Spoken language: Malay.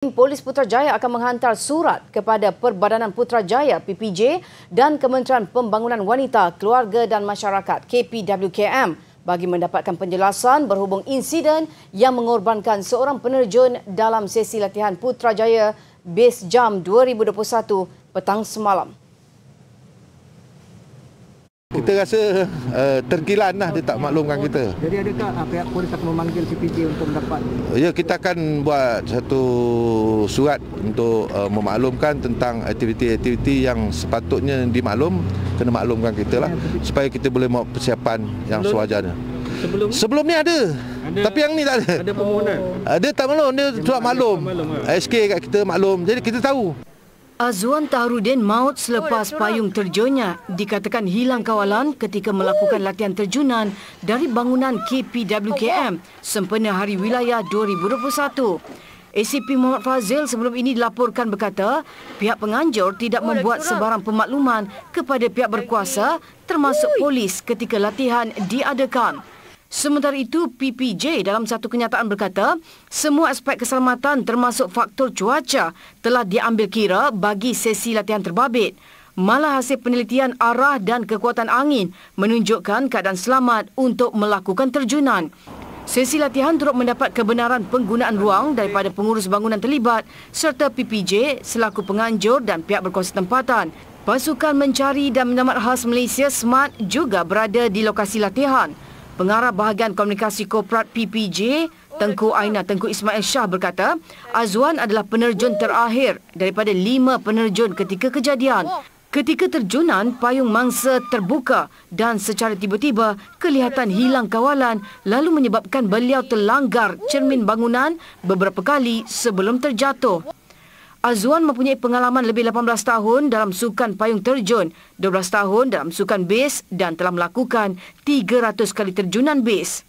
Tim Polis Putrajaya akan menghantar surat kepada Perbadanan Putrajaya PPJ dan Kementerian Pembangunan Wanita, Keluarga dan Masyarakat KPWKM bagi mendapatkan penjelasan berhubung insiden yang mengorbankan seorang penerjun dalam sesi latihan Putrajaya Base Jam 2021 petang semalam kita rasa uh, terkilan lah dia tak maklumkan kita. Jadi adakah uh, pihak polis akan memanggil CPT untuk mendapat? Ya, kita akan buat satu surat untuk uh, memaklumkan tentang aktiviti-aktiviti yang sepatutnya dimaklum, kena maklumkan kita lah ya, supaya kita boleh buat persiapan yang Sebelum, sewajarnya. Sebelum, Sebelum ni ada. Ada, Tapi yang ni tak ada. Ada permohonan. Ada tak maklum dia, dia tak maklum. maklum. Ah. Eh, SK kat kita maklum. Jadi kita tahu. Azwan Tahrudin maut selepas payung terjunnya dikatakan hilang kawalan ketika melakukan latihan terjunan dari bangunan KPWKM sempena Hari Wilayah 2021. ACP Muhammad Fazil sebelum ini dilaporkan berkata pihak penganjur tidak oh, membuat sebarang pemakluman kepada pihak berkuasa termasuk polis ketika latihan diadakan. Sementara itu, PPJ dalam satu kenyataan berkata, semua aspek keselamatan termasuk faktor cuaca telah diambil kira bagi sesi latihan terbabit. Malah hasil penelitian arah dan kekuatan angin menunjukkan keadaan selamat untuk melakukan terjunan. Sesi latihan turut mendapat kebenaran penggunaan ruang daripada pengurus bangunan terlibat serta PPJ selaku penganjur dan pihak berkuasa tempatan. Pasukan mencari dan menyelamat khas Malaysia SMART juga berada di lokasi latihan. Pengarah Bahagian Komunikasi Korporat PPJ, Tengku Aina Tengku Ismail Shah berkata, Azwan adalah penerjun terakhir daripada lima penerjun ketika kejadian. Ketika terjunan, payung mangsa terbuka dan secara tiba-tiba kelihatan hilang kawalan lalu menyebabkan beliau terlanggar cermin bangunan beberapa kali sebelum terjatuh. Azwan mempunyai pengalaman lebih 18 tahun dalam sukan payung terjun, 12 tahun dalam sukan base dan telah melakukan 300 kali terjunan base.